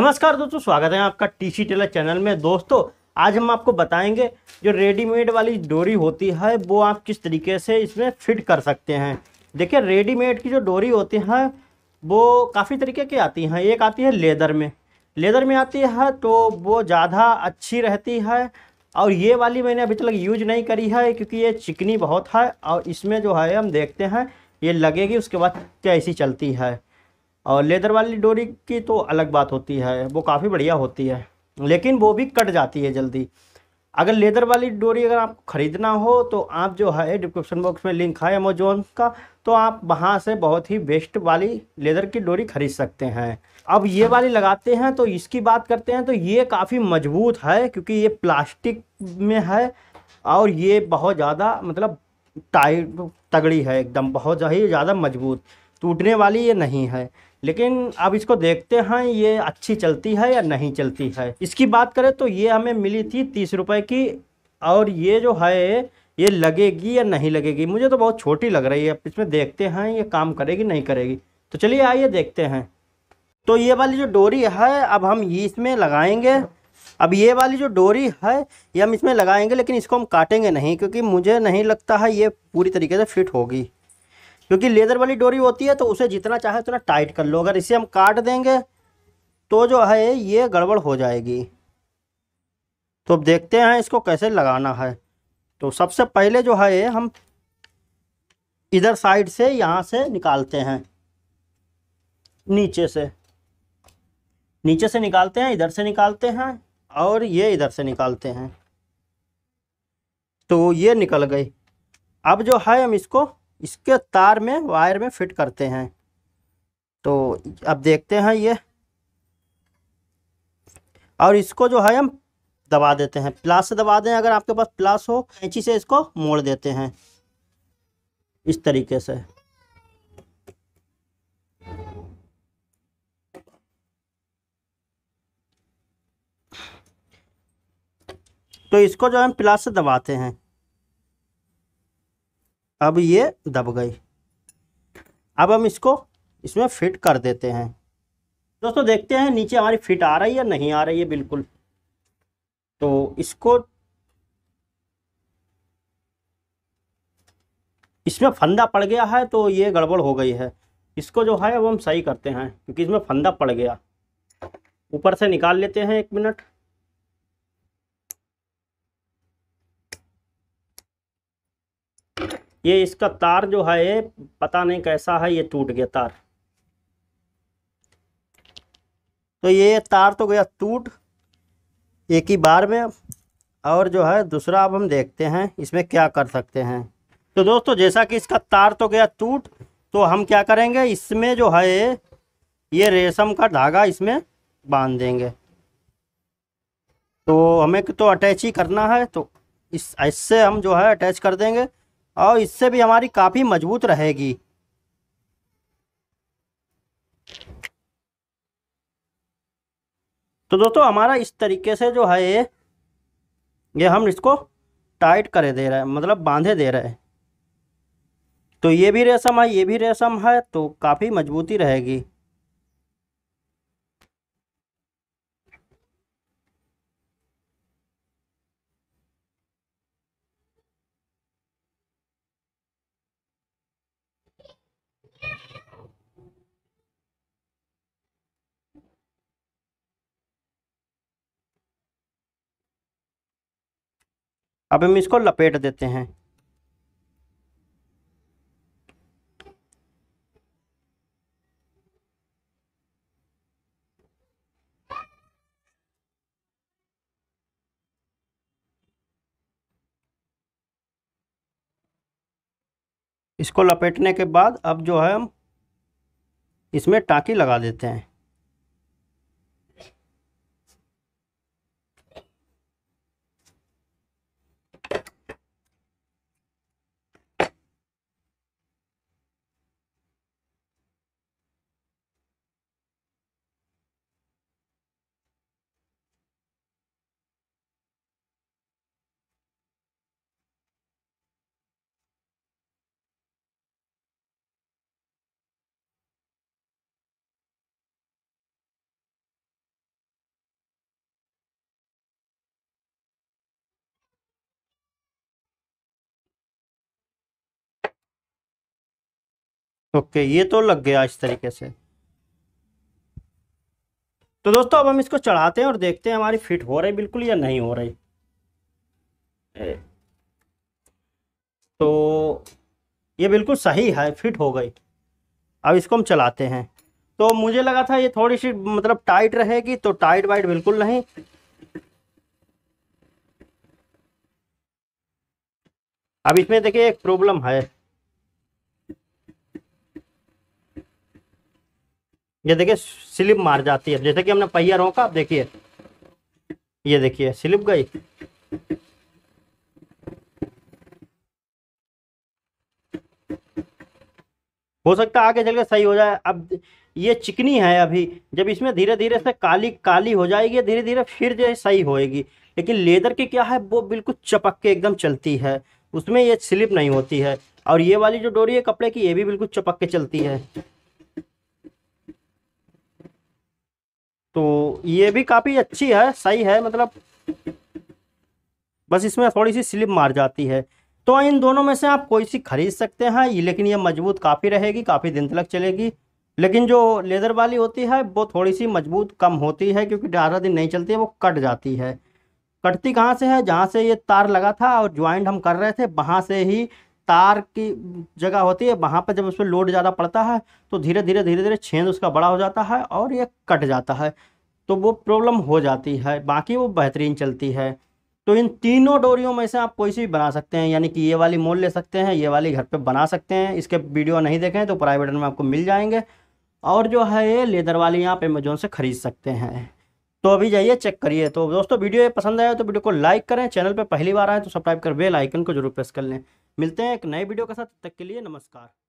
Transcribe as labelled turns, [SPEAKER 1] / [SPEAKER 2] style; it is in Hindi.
[SPEAKER 1] नमस्कार दोस्तों स्वागत है आपका टीसी टेलर चैनल में दोस्तों आज हम आपको बताएंगे जो रेडीमेड वाली डोरी होती है वो आप किस तरीके से इसमें फिट कर सकते हैं देखिए रेडीमेड की जो डोरी होती है वो काफ़ी तरीके की आती हैं एक आती है लेदर में लेदर में आती है तो वो ज़्यादा अच्छी रहती है और ये वाली मैंने अभी तक यूज नहीं करी है क्योंकि ये चिकनी बहुत है और इसमें जो है हम देखते हैं ये लगेगी उसके बाद कैसी चलती है और लेदर वाली डोरी की तो अलग बात होती है वो काफ़ी बढ़िया होती है लेकिन वो भी कट जाती है जल्दी अगर लेदर वाली डोरी अगर आप ख़रीदना हो तो आप जो है डिस्क्रिप्शन बॉक्स में लिंक है अमेजोन का तो आप वहाँ से बहुत ही बेस्ट वाली लेदर की डोरी ख़रीद सकते हैं अब ये वाली लगाते हैं तो इसकी बात करते हैं तो ये काफ़ी मजबूत है क्योंकि ये प्लास्टिक में है और ये बहुत ज़्यादा मतलब टाइट तगड़ी है एकदम बहुत ही ज़्यादा मजबूत टूटने वाली ये नहीं है लेकिन अब इसको देखते हैं ये अच्छी चलती है या नहीं चलती है इसकी बात करें तो ये हमें मिली थी तीस रुपये की और ये जो है ये लगेगी या नहीं लगेगी मुझे तो बहुत छोटी लग रही है अब इसमें देखते हैं ये काम करेगी नहीं करेगी तो चलिए आइए देखते हैं तो ये वाली जो डोरी है अब हम इसमें लगाएंगे अब ये वाली जो डोरी है ये हम इसमें लगाएंगे लेकिन इसको हम काटेंगे नहीं क्योंकि मुझे नहीं लगता है ये पूरी तरीके से फिट होगी क्योंकि लेदर वाली डोरी होती है तो उसे जितना चाहे उतना टाइट कर लो अगर इसे हम काट देंगे तो जो है ये गड़बड़ हो जाएगी तो अब देखते हैं इसको कैसे लगाना है तो सबसे पहले जो है हम इधर साइड से यहाँ से निकालते हैं नीचे से नीचे से निकालते हैं इधर से निकालते हैं और ये इधर से निकालते हैं तो ये निकल गई अब जो है हम इसको इसके तार में वायर में फिट करते हैं तो अब देखते हैं ये और इसको जो है हम दबा देते हैं प्लास से दबा दें अगर आपके पास प्लास हो कैंची से इसको मोड़ देते हैं इस तरीके से तो इसको जो हम प्लास से दबाते हैं अब ये दब गई अब हम इसको इसमें फिट कर देते हैं दोस्तों देखते हैं नीचे हमारी फिट आ रही है नहीं आ रही है बिल्कुल तो इसको इसमें फंदा पड़ गया है तो ये गड़बड़ हो गई है इसको जो है वो हम सही करते हैं क्योंकि इसमें फंदा पड़ गया ऊपर से निकाल लेते हैं एक मिनट ये इसका तार जो है पता नहीं कैसा है ये टूट गया तार तो ये तार तो गया टूट एक ही बार में और जो है दूसरा अब हम देखते हैं इसमें क्या कर सकते हैं तो दोस्तों जैसा कि इसका तार तो गया टूट तो हम क्या करेंगे इसमें जो है ये रेशम का धागा इसमें बांध देंगे तो हमें तो अटैच ही करना है तो इस इससे हम जो है अटैच कर देंगे और इससे भी हमारी काफ़ी मजबूत रहेगी तो दोस्तों हमारा इस तरीके से जो है ये ये हम इसको टाइट करे दे रहे हैं मतलब बांधे दे रहे हैं तो ये भी रेशम है ये भी रेशम है तो काफ़ी मजबूती रहेगी अब हम इसको लपेट देते हैं इसको लपेटने के बाद अब जो है हम इसमें टाँकी लगा देते हैं ओके ये तो लग गया इस तरीके से तो दोस्तों अब हम इसको चढ़ाते हैं और देखते हैं हमारी फिट हो रही बिल्कुल या नहीं हो रही तो ये बिल्कुल सही है फिट हो गई अब इसको हम चलाते हैं तो मुझे लगा था ये थोड़ी सी मतलब टाइट रहेगी तो टाइट वाइट बिल्कुल नहीं अब इसमें देखिए एक प्रॉब्लम है ये देखिए स्लिप मार जाती है जैसे कि हमने पहिया रोका आप देखिए ये देखिए स्लिप गई हो सकता है आगे चल के सही हो जाए अब ये चिकनी है अभी जब इसमें धीरे धीरे से काली काली हो जाएगी धीरे धीरे फिर जो है सही होएगी लेकिन लेदर की क्या है वो बिल्कुल चपक के एकदम चलती है उसमें ये स्लिप नहीं होती है और ये वाली जो डोरी है कपड़े की ये भी बिल्कुल चपक के चलती है तो ये भी काफ़ी अच्छी है सही है मतलब बस इसमें थोड़ी सी स्लिप मार जाती है तो इन दोनों में से आप कोई सी खरीद सकते हैं लेकिन ये मजबूत काफ़ी रहेगी काफ़ी दिन तक चलेगी लेकिन जो लेदर वाली होती है वो थोड़ी सी मजबूत कम होती है क्योंकि ज़्यादा दिन नहीं चलती है वो कट जाती है कटती कहाँ से है जहाँ से ये तार लगा था और ज्वाइंट हम कर रहे थे वहाँ से ही तार की जगह होती है वहाँ पर जब उस पर लोड ज़्यादा पड़ता है तो धीरे धीरे धीरे धीरे छेद उसका बड़ा हो जाता है और ये कट जाता है तो वो प्रॉब्लम हो जाती है बाकी वो बेहतरीन चलती है तो इन तीनों डोरियों में से आप कोई सी भी बना सकते हैं यानी कि ये वाली मोल ले सकते हैं ये वाली घर पे बना सकते हैं इसके वीडियो नहीं देखें तो प्राइवेट में आपको मिल जाएंगे और जो है ये लेदर वाली आप अमेजोन से ख़रीद सकते हैं तो अभी जाइए चेक करिए तो दोस्तों वीडियो ये पसंद आया तो वीडियो को लाइक करें चैनल पर पहली बार आए तो सब्सक्राइब कर बेल आइकन को जरूर प्रेस कर लें मिलते हैं एक नए वीडियो के साथ तब तक के लिए नमस्कार